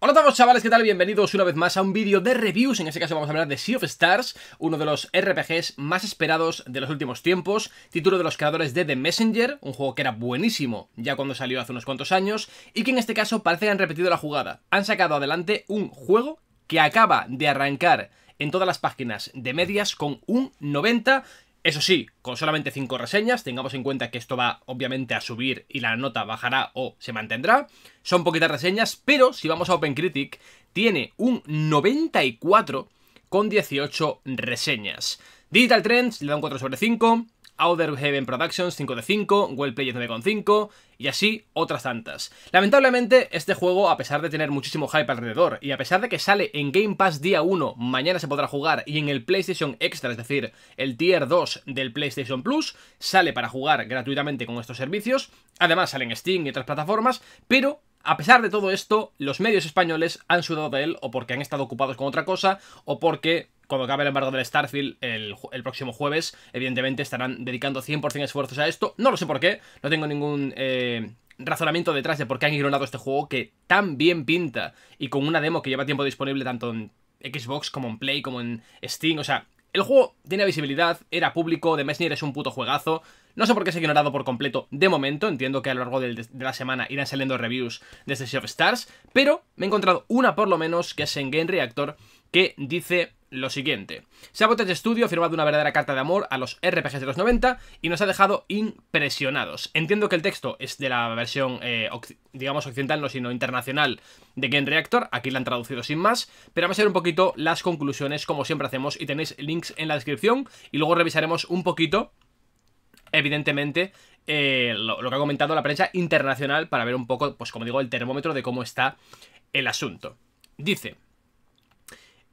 Hola a todos chavales, ¿qué tal? Bienvenidos una vez más a un vídeo de reviews, en este caso vamos a hablar de Sea of Stars, uno de los RPGs más esperados de los últimos tiempos, título de los creadores de The Messenger, un juego que era buenísimo ya cuando salió hace unos cuantos años, y que en este caso parece que han repetido la jugada, han sacado adelante un juego que acaba de arrancar en todas las páginas de medias con un 90 eso sí, con solamente 5 reseñas, tengamos en cuenta que esto va obviamente a subir y la nota bajará o se mantendrá. Son poquitas reseñas, pero si vamos a OpenCritic, tiene un 94 con 18 reseñas. Digital Trends le da un 4 sobre 5, Outer Heaven Productions 5 de 5, Well 9,5 y así otras tantas. Lamentablemente, este juego, a pesar de tener muchísimo hype alrededor y a pesar de que sale en Game Pass día 1, mañana se podrá jugar y en el PlayStation Extra, es decir, el Tier 2 del PlayStation Plus, sale para jugar gratuitamente con estos servicios, además sale en Steam y otras plataformas, pero a pesar de todo esto, los medios españoles han sudado de él o porque han estado ocupados con otra cosa o porque cuando acabe el embargo del Starfield el, próximo jueves, evidentemente estarán dedicando 100% esfuerzos a esto. No lo sé por qué, no tengo ningún eh, razonamiento detrás de por qué han ignorado este juego que tan bien pinta y con una demo que lleva tiempo disponible tanto en Xbox como en Play como en Steam. O sea, el juego tiene visibilidad, era público, The Messenger es un puto juegazo. No sé por qué se ha ignorado por completo de momento, entiendo que a lo largo de, la semana irán saliendo reviews de The of Stars, pero me he encontrado una por lo menos, que es en Game Reactor, que dice lo siguiente. Sabotage Studio ha firmado una verdadera carta de amor a los RPGs de los 90 y nos ha dejado impresionados. Entiendo que el texto es de la versión, eh, digamos, occidental, no sino internacional de Game Reactor, aquí la han traducido sin más, pero vamos a ver un poquito las conclusiones como siempre hacemos y tenéis links en la descripción y luego revisaremos un poquito, evidentemente, eh, lo, lo, que ha comentado la prensa internacional para ver un poco, pues como digo, el termómetro de cómo está el asunto. Dice...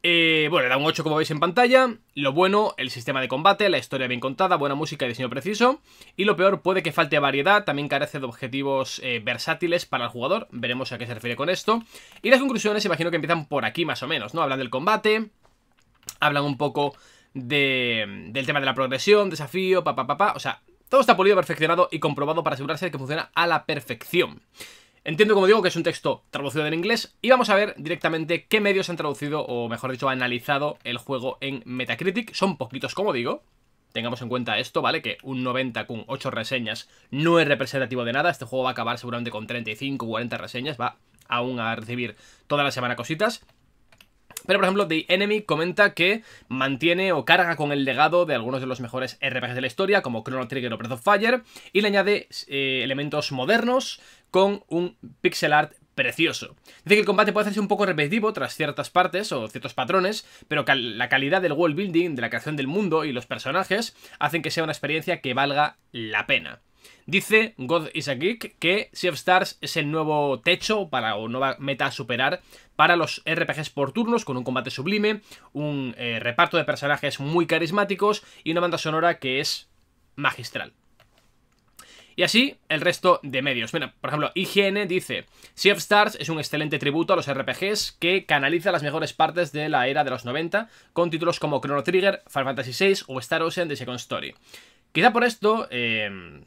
Eh, bueno, le da un 8 como veis en pantalla. Lo bueno, el sistema de combate, la historia bien contada, buena música y diseño preciso. Y lo peor, puede que falte variedad, también carece de objetivos eh, versátiles para el jugador. Veremos a qué se refiere con esto. Y las conclusiones imagino que empiezan por aquí más o menos, ¿no? Hablan del combate, hablan un poco del tema de la progresión, desafío, papá, papá. O sea, todo está pulido, perfeccionado y comprobado para asegurarse de que funciona a la perfección. Entiendo, como digo, que es un texto traducido en inglés y vamos a ver directamente qué medios han traducido, o mejor dicho, han analizado el juego en Metacritic. Son poquitos, como digo. Tengamos en cuenta esto, ¿vale? Que un 90 con 8 reseñas no es representativo de nada. Este juego va a acabar seguramente con 35 o 40 reseñas. Va aún a recibir toda la semana cositas. Pero, por ejemplo, The Enemy comenta que mantiene o carga con el legado de algunos de los mejores RPGs de la historia, como Chrono Trigger o Breath of Fire, y le añade eh, elementos modernos, con un pixel art precioso. Dice que el combate puede hacerse un poco repetitivo tras ciertas partes o ciertos patrones, pero la calidad del world building, de la creación del mundo y los personajes hacen que sea una experiencia que valga la pena. Dice God is a Geek que Sea of Stars es el nuevo techo para, o nueva meta a superar para los RPGs por turnos, con un combate sublime, un eh, reparto de personajes muy carismáticos y una banda sonora que es magistral. Y así el resto de medios. Mira, por ejemplo, IGN dice, Sea Stars es un excelente tributo a los RPGs que canaliza las mejores partes de la era de los 90 con títulos como Chrono Trigger, Final Fantasy VI o Star Ocean The Second Story. Quizá por esto... Eh,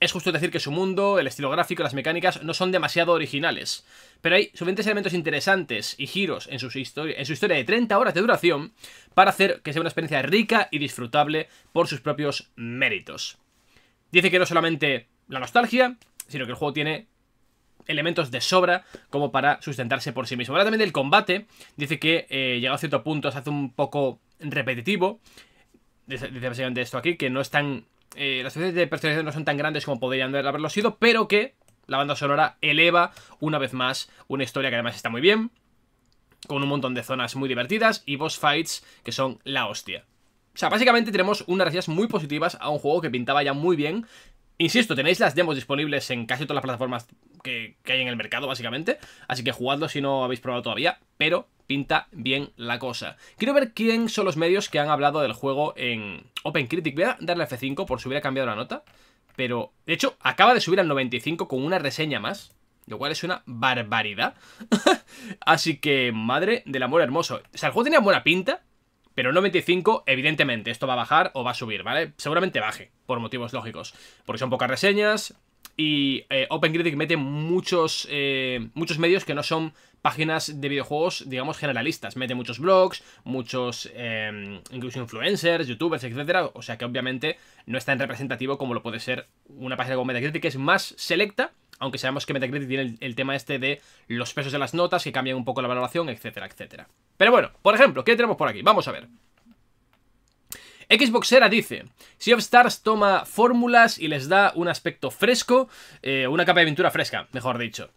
es justo decir que su mundo, el estilo gráfico las mecánicas no son demasiado originales, pero hay suficientes elementos interesantes y giros en su, historia, en su historia de 30 horas de duración para hacer que sea una experiencia rica y disfrutable por sus propios méritos. Dice que no solamente la nostalgia, sino que el juego tiene elementos de sobra como para sustentarse por sí mismo. Ahora también del combate, dice que eh, llegado a cierto punto se hace un poco repetitivo. Dice básicamente esto aquí, que no están eh, las opciones de personalización no son tan grandes como podrían haberlo sido, pero que la banda sonora eleva una vez más una historia que además está muy bien, con un montón de zonas muy divertidas y boss fights que son la hostia. O sea, básicamente tenemos unas reseñas muy positivas a un juego que pintaba ya muy bien. Insisto, tenéis las demos disponibles en casi todas las plataformas que, hay en el mercado, básicamente. Así que jugadlo si no habéis probado todavía. Pero pinta bien la cosa. Quiero ver quién son los medios que han hablado del juego en OpenCritic. Voy a darle F5 por si hubiera cambiado la nota. Pero, de hecho, acaba de subir al 95 con una reseña más. Lo cual es una barbaridad. Así que, madre del amor hermoso. O sea, el juego tenía buena pinta. Pero en 95, evidentemente, esto va a bajar o va a subir, ¿vale? Seguramente baje, por motivos lógicos. Porque son pocas reseñas y eh, OpenCritic mete muchos, eh, muchos medios que no son páginas de videojuegos, digamos, generalistas. Mete muchos blogs, muchos em, incluso influencers, youtubers, etcétera. O sea que obviamente no es tan representativo como lo puede ser una página como Metacritic, que es más selecta aunque sabemos que Metacritic tiene el, tema este de los pesos de las notas, que cambian un poco la valoración, etcétera, etcétera. Pero bueno, por ejemplo, ¿qué tenemos por aquí? Vamos a ver. Xboxera dice, Sea of Stars toma fórmulas y les da un aspecto fresco, eh, una capa de aventura fresca, mejor dicho.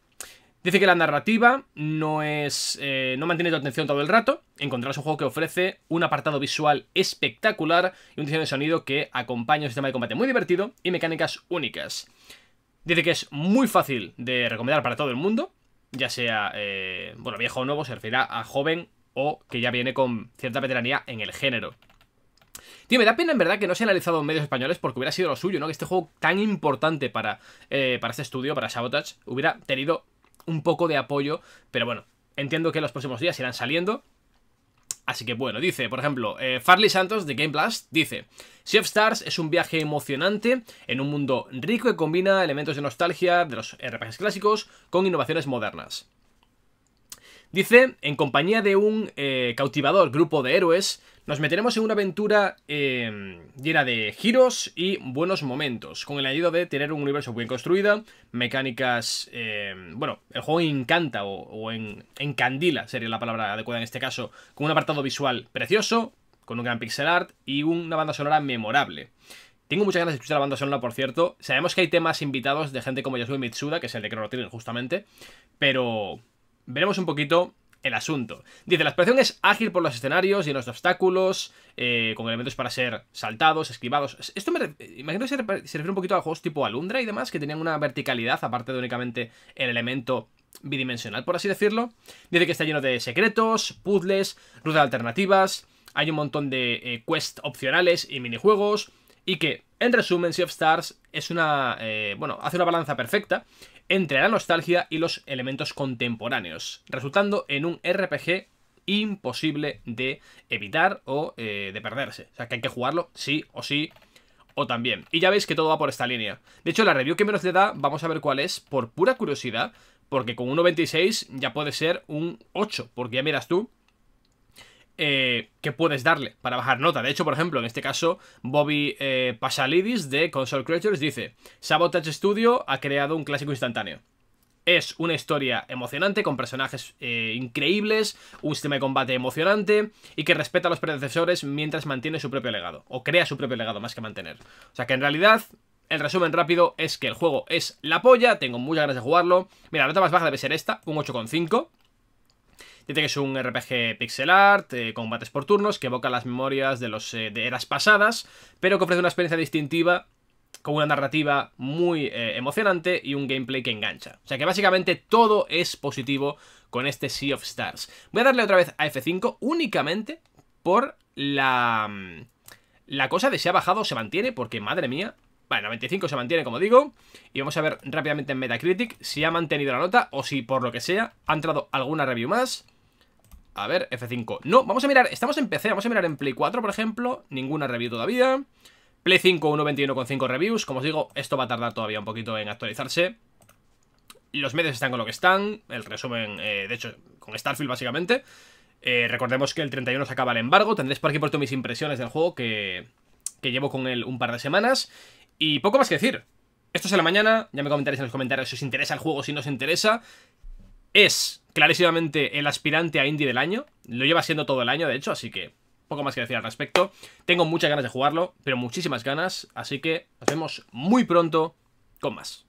Dice que la narrativa no es. Eh, no mantiene tu atención todo el rato. Encontrarás un juego que ofrece un apartado visual espectacular y un diseño de sonido que acompaña un sistema de combate muy divertido y mecánicas únicas. Dice que es muy fácil de recomendar para todo el mundo, ya sea, eh, bueno, viejo o nuevo, se refiere a joven o que ya viene con cierta veteranía en el género. Tío, me da pena en verdad que no se ha analizado en medios españoles porque hubiera sido lo suyo, ¿no? Que este juego tan importante para, eh, para este estudio, para Sabotage, hubiera tenido un poco de apoyo, pero bueno, entiendo que en los próximos días irán saliendo Así que bueno, dice, por ejemplo, eh, Farley Santos de Game Blast dice: Sea Stars es un viaje emocionante en un mundo rico que combina elementos de nostalgia de los RPGs clásicos con innovaciones modernas. Dice, en compañía de un eh, cautivador grupo de héroes, nos meteremos en una aventura eh, llena de giros y buenos momentos, con el añadido de tener un universo bien construido, mecánicas... Eh, bueno, el juego encanta o, en, encandila, sería la palabra adecuada en este caso, con un apartado visual precioso, con un gran pixel art y una banda sonora memorable. Tengo muchas ganas de escuchar la banda sonora, por cierto. Sabemos que hay temas invitados de gente como Yasuo Mitsuda, que es el de Chrono Trigger justamente, pero veremos un poquito el asunto. Dice, la exploración es ágil por los escenarios, llenos de obstáculos, eh, con elementos para ser saltados, esquivados. Esto me imagino que se, refiere un poquito a juegos tipo Alundra y demás, que tenían una verticalidad, aparte de únicamente el elemento bidimensional, por así decirlo. Dice que está lleno de secretos, puzzles, rutas alternativas, hay un montón de eh, quests opcionales y minijuegos, y que en resumen, Sea of Stars es una. Eh, bueno, hace una balanza perfecta entre la nostalgia y los elementos contemporáneos, resultando en un RPG imposible de evitar o eh, de perderse. O sea, que hay que jugarlo sí o sí o también. Y ya veis que todo va por esta línea. De hecho, la review que menos le da, vamos a ver cuál es, por pura curiosidad, porque con un 1.26 ya puede ser un 8, porque ya miras tú eh, que puedes darle para bajar nota. De hecho, por ejemplo, en este caso, Bobby eh, Pasalidis de Console Creatures dice, Sabotage Studio ha creado un clásico instantáneo. Es una historia emocionante, con personajes eh, increíbles, un sistema de combate emocionante y que respeta a los predecesores mientras mantiene su propio legado, o crea su propio legado más que mantener. O sea que en realidad el resumen rápido es que el juego es la polla, tengo muchas ganas de jugarlo. Mira, la nota más baja debe ser esta, un 8,5. Dice que es un RPG pixel art, eh, combates por turnos, que evoca las memorias de, los, eh, de eras pasadas, pero que ofrece una experiencia distintiva con una narrativa muy eh, emocionante y un gameplay que engancha. O sea que básicamente todo es positivo con este Sea of Stars. Voy a darle otra vez a F5 únicamente por la... Mm, la cosa de si ha bajado o se mantiene, porque madre mía, Vale, 25 se mantiene, como digo. Y vamos a ver rápidamente en Metacritic si ha mantenido la nota o si, por lo que sea, ha entrado alguna review más. A ver, F5. No, vamos a mirar, estamos en PC, vamos a mirar en Play 4, por ejemplo. Ninguna review todavía. Play 5, 5 reviews. Como os digo, esto va a tardar todavía un poquito en actualizarse. Los medios están con lo que están. El resumen, eh, de hecho, con Starfield básicamente. Eh, recordemos que el 31 se acaba el embargo. Tendréis por aquí puesto mis impresiones del juego que, que llevo con él un par de semanas. Y poco más que decir. Esto es en la mañana. Ya me comentaréis en los comentarios si os interesa el juego, si no os interesa. Es clarísimamente el aspirante a indie del año. Lo lleva siendo todo el año, de hecho, así que poco más que decir al respecto. Tengo muchas ganas de jugarlo, pero muchísimas ganas, así que nos vemos muy pronto con más.